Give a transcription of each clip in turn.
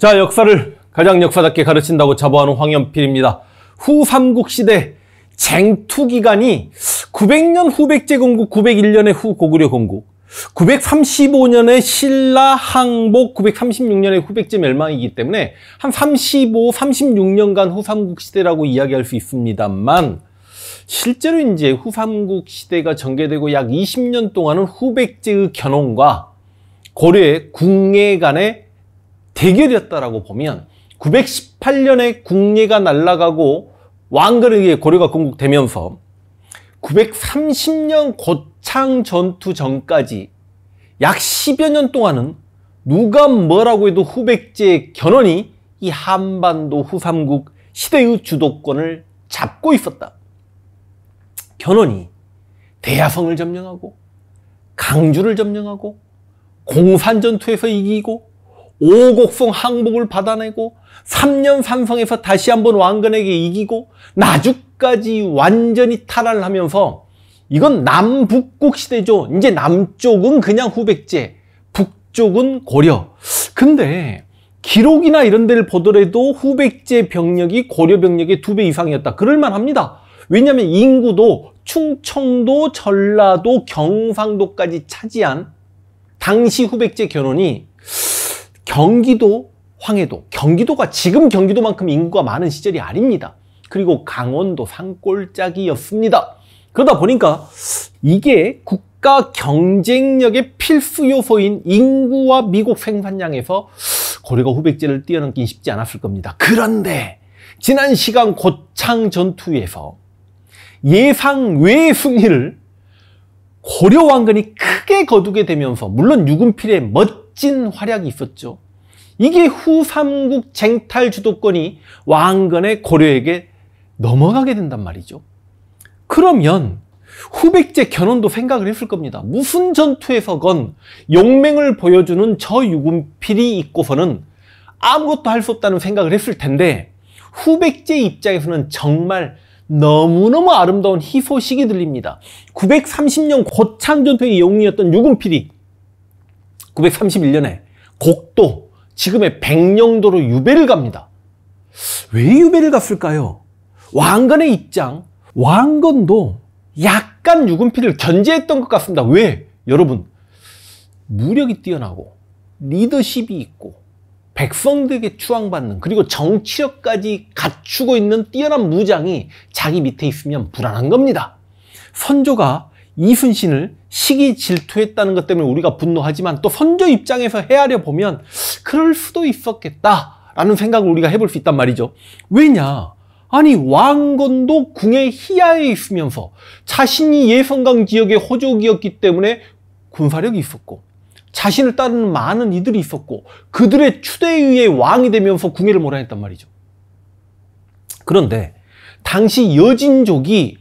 자, 역사를 가장 역사답게 가르친다고 자부하는 황현필입니다. 후 삼국 시대 쟁투 기간이 900년 후 백제 공국9 0 1년의후 고구려 공국9 3 5년의 신라 항복, 9 3 6년의 후백제 멸망이기 때문에 한 35, 36년간 후삼국 시대라고 이야기할 수 있습니다만 실제로 이제 후삼국 시대가 전개되고 약 20년 동안은 후백제의 견훤과 고려의 궁예 간의 대결이었다라고 보면 918년에 국리가 날라가고 왕건에게 고려가 건국되면서 930년 고창 전투 전까지 약 10여 년 동안은 누가 뭐라고 해도 후백제의 견훤이이 한반도 후삼국 시대의 주도권을 잡고 있었다. 견훤이 대야성을 점령하고 강주를 점령하고 공산전투에서 이기고 오곡성 항복을 받아내고 3년 삼성에서 다시 한번 왕건에게 이기고 나주까지 완전히 탈환을 하면서 이건 남북국 시대죠. 이제 남쪽은 그냥 후백제, 북쪽은 고려. 근데 기록이나 이런 데를 보더라도 후백제 병력이 고려 병력의 두 배 이상이었다. 그럴만 합니다. 왜냐하면 인구도 충청도, 전라도, 경상도까지 차지한 당시 후백제 견훤이 경기도 황해도, 경기도가 지금 경기도만큼 인구가 많은 시절이 아닙니다. 그리고 강원도 산골짜기였습니다. 그러다 보니까 이게 국가 경쟁력의 필수 요소인 인구와 미국 생산량에서 고려가 후백제를 뛰어넘긴 쉽지 않았을 겁니다. 그런데 지난 시간 고창 전투에서 예상 외 승리를 고려 왕건이 크게 거두게 되면서 물론 유금필의 멋진 멋진 활약이 있었죠. 이게 후삼국 쟁탈 주도권이 왕건의 고려에게 넘어가게 된단 말이죠. 그러면 후백제 견훤도 생각을 했을 겁니다. 무슨 전투에서건 용맹을 보여주는 저유금필이 있고서는 아무것도 할 수 없다는 생각을 했을 텐데 후백제 입장에서는 정말 너무너무 아름다운 희소식이 들립니다. 930년 고창전투의 영웅이었던 유금필이 931년에 곡도 지금의 백령도로 유배를 갑니다. 왜 유배를 갔을까요? 왕건의 입장, 왕건도 약간 유금피를 견제했던 것 같습니다. 왜? 여러분, 무력이 뛰어나고 리더십이 있고 백성들에게 추앙받는 그리고 정치력까지 갖추고 있는 뛰어난 무장이 자기 밑에 있으면 불안한 겁니다. 선조가 이순신을 시기 질투했다는 것 때문에 우리가 분노하지만 또 선조 입장에서 헤아려 보면 그럴 수도 있었겠다라는 생각을 우리가 해볼 수 있단 말이죠. 왜냐? 아니 왕건도 궁의 희야에 있으면서 자신이 예성강 지역의 호족이었기 때문에 군사력이 있었고 자신을 따르는 많은 이들이 있었고 그들의 추대에 의 왕이 되면서 궁예를 몰아냈단 말이죠. 그런데 당시 여진족이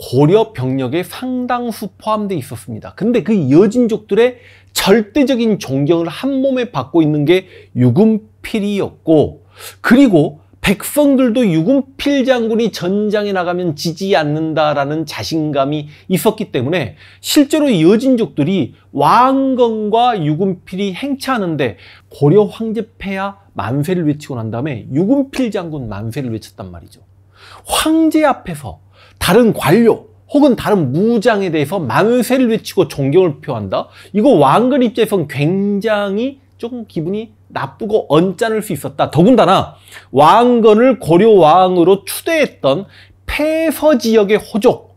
고려 병력의 상당수 포함되어 있었습니다. 근데 그 여진족들의 절대적인 존경을 한 몸에 받고 있는 게 유금필이었고 그리고 백성들도 유금필 장군이 전장에 나가면 지지 않는다라는 자신감이 있었기 때문에 실제로 여진족들이 왕건과 유금필이 행차하는데 고려 황제 패야 만세를 외치고 난 다음에 유금필 장군 만세를 외쳤단 말이죠. 황제 앞에서 다른 관료 혹은 다른 무장에 대해서 만세를 외치고 존경을 표한다? 이거 왕건 입장에선 굉장히 조금 기분이 나쁘고 언짢을 수 있었다. 더군다나 왕건을 고려 왕으로 추대했던 폐서 지역의 호족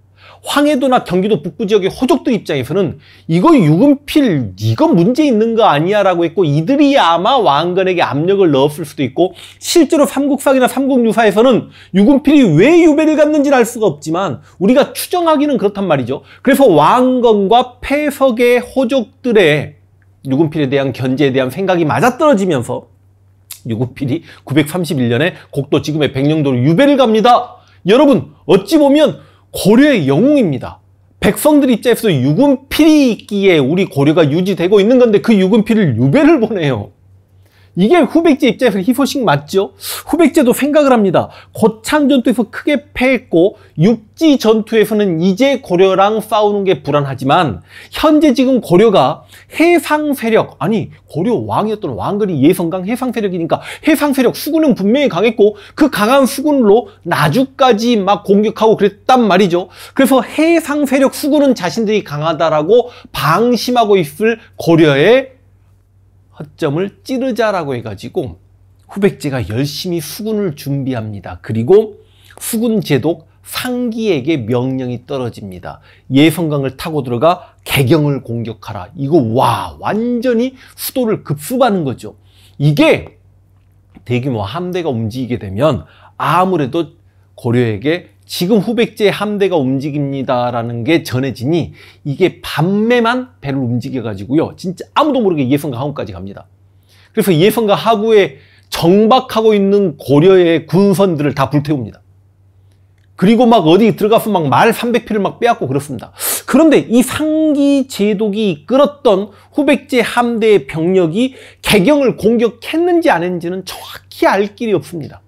황해도나 경기도 북부 지역의 호족들 입장에서는 이거 유금필 이거 문제 있는 거 아니야 라고 했고 이들이 아마 왕건에게 압력을 넣었을 수도 있고 실제로 삼국사기나 삼국유사에서는 유금필이 왜 유배를 갔는지알 수가 없지만 우리가 추정하기는 그렇단 말이죠. 그래서 왕건과 폐석의 호족들의 유금필에 대한 견제에 대한 생각이 맞아떨어지면서 유금필이 931년에 곡도 지금의 백령도로 유배를 갑니다. 여러분 어찌 보면 고려의 영웅입니다. 백성들 입장에서 유군필이 있기에 우리 고려가 유지되고 있는 건데 그 유군필을 유배를 보내요. 이게 후백제 입장에서 희소식 맞죠? 후백제도 생각을 합니다. 거창 전투에서 크게 패했고 육지 전투에서는 이제 고려랑 싸우는 게 불안하지만 현재 지금 고려가 해상 세력 아니 고려 왕이었던 왕건이 예성강 해상 세력이니까 해상 세력 수군은 분명히 강했고 그 강한 수군으로 나주까지 막 공격하고 그랬단 말이죠. 그래서 해상 세력 수군은 자신들이 강하다라고 방심하고 있을 고려의 허점을 찌르자라고 해가지고 후백제가 열심히 수군을 준비합니다. 그리고 수군 제독 상기에게 명령이 떨어집니다. 예성강을 타고 들어가 개경을 공격하라. 이거 와 완전히 수도를 급습하는 거죠. 이게 대규모 함대가 움직이게 되면 아무래도 고려에게 지금 후백제 함대가 움직입니다라는 게 전해지니 이게 밤에만 배를 움직여가지고요. 진짜 아무도 모르게 예선과 하구까지 갑니다. 그래서 예선과 하구에 정박하고 있는 고려의 군선들을 다 불태웁니다. 그리고 막 어디 들어가서 막 말 300피를 막 빼앗고 그렇습니다. 그런데 이 상기 제독이 이끌었던 후백제 함대의 병력이 개경을 공격했는지 안 했는지는 정확히 알 길이 없습니다.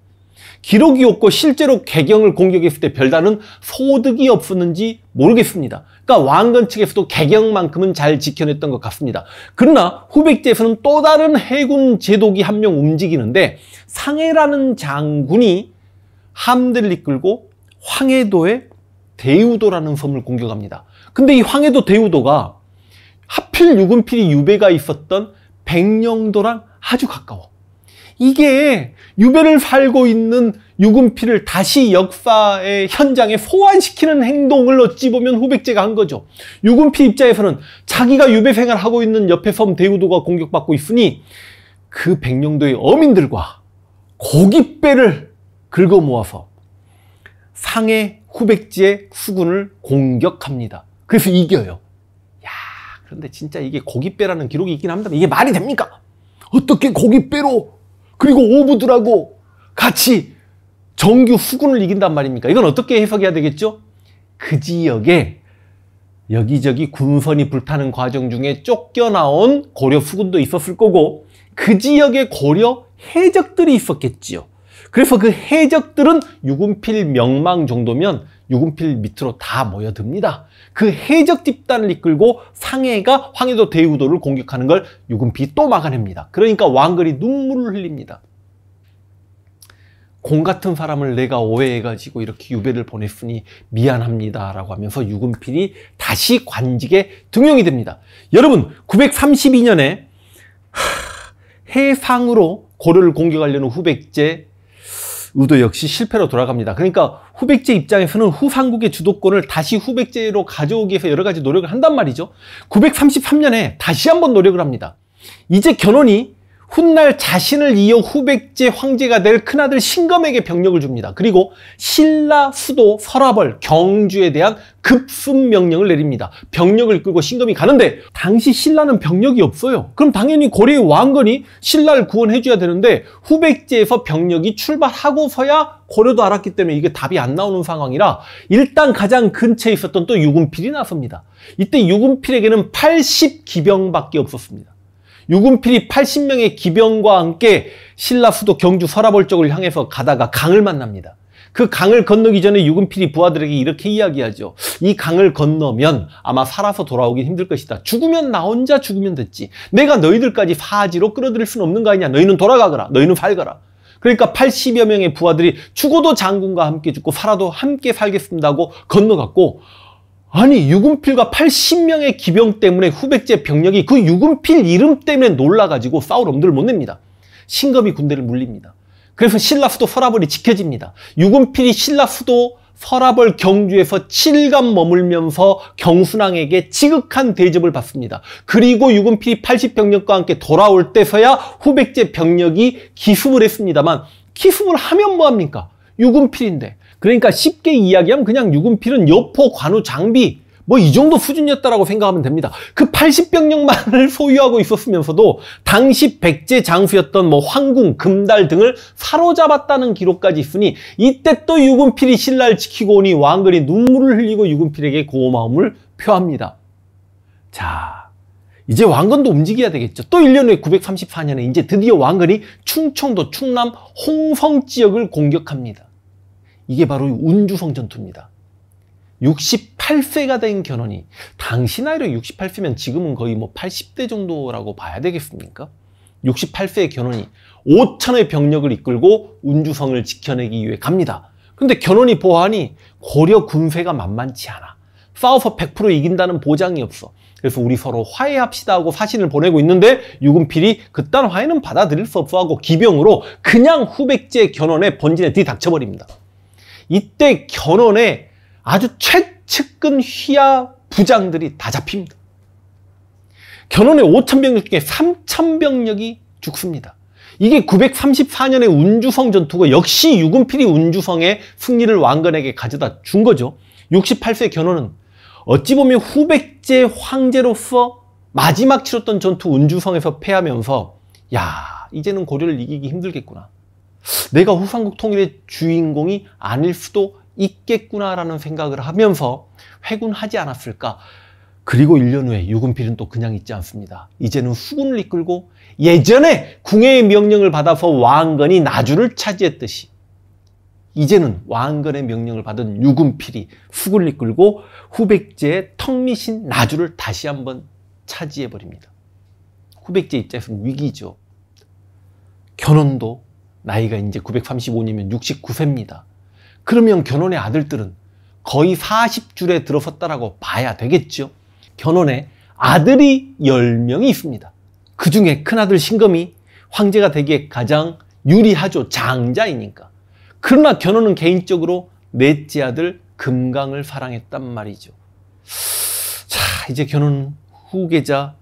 기록이 없고 실제로 개경을 공격했을 때 별다른 소득이 없었는지 모르겠습니다. 그러니까 왕건 측에서도 개경만큼은 잘 지켜냈던 것 같습니다. 그러나 후백제에서는 또 다른 해군 제독이 한 명 움직이는데 상해라는 장군이 함대를 이끌고 황해도의 대우도라는 섬을 공격합니다. 근데 이 황해도 대우도가 하필 유금필이 유배가 있었던 백령도랑 아주 가까워. 이게 유배를 살고 있는 유금피를 다시 역사의 현장에 소환시키는 행동을 어찌 보면 후백제가 한 거죠. 유금피 입장에서는 자기가 유배 생활하고 있는 옆에 섬 대우도가 공격받고 있으니 그 백령도의 어민들과 고깃배를 긁어 모아서 상해 후백제의 수군을 공격합니다. 그래서 이겨요. 야, 그런데 진짜 이게 고깃배라는 기록이 있긴 합니다. 이게 말이 됩니까? 어떻게 고깃배로 그리고 오브드라고 같이 정규 후군을 이긴단 말입니까? 이건 어떻게 해석해야 되겠죠? 그 지역에 여기저기 군선이 불타는 과정 중에 쫓겨나온 고려 후군도 있었을 거고 그 지역에 고려 해적들이 있었겠지요. 그래서 그 해적들은 유군필 명망 정도면 유금필 밑으로 다 모여듭니다. 그 해적 집단을 이끌고 상해가 황해도 대우도를 공격하는 걸 유금필이 또 막아냅니다. 그러니까 왕글이 눈물을 흘립니다. 공 같은 사람을 내가 오해해가지고 이렇게 유배를 보냈으니 미안합니다라고 하면서 유금필이 다시 관직에 등용이 됩니다. 여러분 932년에 해상으로 고려를 공격하려는 후백제 의도 역시 실패로 돌아갑니다. 그러니까 후백제 입장에서는 후삼국의 주도권을 다시 후백제로 가져오기 위해서 여러 가지 노력을 한단 말이죠. 933년에 다시 한번 노력을 합니다. 이제 견훤이 훗날 자신을 이어 후백제 황제가 될 큰아들 신검에게 병력을 줍니다. 그리고 신라 수도 설화벌 경주에 대한 급순 명령을 내립니다. 병력을 끌고 신검이 가는데 당시 신라는 병력이 없어요. 그럼 당연히 고려의 왕건이 신라를 구원해줘야 되는데 후백제에서 병력이 출발하고서야 고려도 알았기 때문에 이게 답이 안 나오는 상황이라 일단 가장 근처에 있었던 또 유군필이 나섭니다. 이때 유군필에게는 80기병밖에 없었습니다. 유금필이 80명의 기병과 함께 신라 수도 경주 서라벌쪽을 향해서 가다가 강을 만납니다. 그 강을 건너기 전에 유금필이 부하들에게 이렇게 이야기하죠. 이 강을 건너면 아마 살아서 돌아오기 힘들 것이다. 죽으면 나 혼자 죽으면 됐지. 내가 너희들까지 사지로 끌어들일 수는 없는 거 아니냐. 너희는 돌아가거라. 너희는 살거라. 그러니까 80여 명의 부하들이 죽어도 장군과 함께 죽고 살아도 함께 살겠습니다고 건너갔고 아니 유군필과 80명의 기병 때문에 후백제 병력이 그 유군필 이름 때문에 놀라가지고 싸울 엄두를 못 냅니다. 신검이 군대를 물립니다. 그래서 신라 수도 서라벌이 지켜집니다. 유군필이 신라 수도 서라벌 경주에서 7간 머물면서 경순왕에게 지극한 대접을 받습니다. 그리고 유군필이 80병력과 함께 돌아올 때서야 후백제 병력이 기습을 했습니다만 기습을 하면 뭐합니까? 유군필인데 그러니까 쉽게 이야기하면 그냥 유금필은 여포, 관우, 장비 뭐 이 정도 수준이었다라고 생각하면 됩니다. 그 80병력만을 소유하고 있었으면서도 당시 백제 장수였던 뭐 황궁, 금달 등을 사로잡았다는 기록까지 있으니 이때 또 유금필이 신라를 지키고 오니 왕글이 눈물을 흘리고 유금필에게 고마움을 표합니다. 자, 이제 왕건도 움직여야 되겠죠. 또 1년 후에 934년에 이제 드디어 왕건이 충청도 충남 홍성 지역을 공격합니다. 이게 바로 운주성 전투입니다. 68세가 된 견훤이 당시 나이로 68세면 지금은 거의 뭐 80대 정도라고 봐야 되겠습니까? 68세의 견훤이 5천의 병력을 이끌고 운주성을 지켜내기 위해 갑니다. 근데 견훤이 보아하니 고려 군세가 만만치 않아. 싸워서 100% 이긴다는 보장이 없어. 그래서 우리 서로 화해합시다 하고 사신을 보내고 있는데 유금필이 그딴 화해는 받아들일 수 없어 하고 기병으로 그냥 후백제 견훤의 번진에 뒤닥쳐버립니다. 이때 견훤에 아주 최측근 휘하 부장들이 다 잡힙니다. 견훤의 5천 병력 중에 3천 병력이 죽습니다. 이게 934년의 운주성 전투가 역시 유금필이 운주성의 승리를 왕건에게 가져다 준 거죠. 68세 견훤은 어찌 보면 후백제 황제로서 마지막 치렀던 전투 운주성에서 패하면서 야 이제는 고려를 이기기 힘들겠구나. 내가 후삼국 통일의 주인공이 아닐 수도 있겠구나라는 생각을 하면서 회군하지 않았을까. 그리고 1년 후에 유금필은 또 그냥 있지 않습니다. 이제는 후군을 이끌고 예전에 궁예의 명령을 받아서 왕건이 나주를 차지했듯이 이제는 왕건의 명령을 받은 유금필이 후군을 이끌고 후백제의 턱미신 나주를 다시 한번 차지해버립니다. 후백제 입장에서는 위기죠. 견훤도 나이가 이제 935년이면 69세입니다. 그러면 견훤의 아들들은 거의 40줄에 들어섰다라고 봐야 되겠죠. 견훤의 아들이 10명이 있습니다. 그 중에 큰아들 신검이 황제가 되기에 가장 유리하죠. 장자이니까. 그러나 견훤은 개인적으로 넷째 아들 금강을 사랑했단 말이죠. 자, 이제 견훤 후계자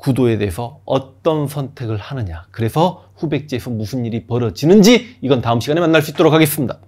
구도에 대해서 어떤 선택을 하느냐 그래서 후백제에서 무슨 일이 벌어지는지 이건 다음 시간에 만날 수 있도록 하겠습니다.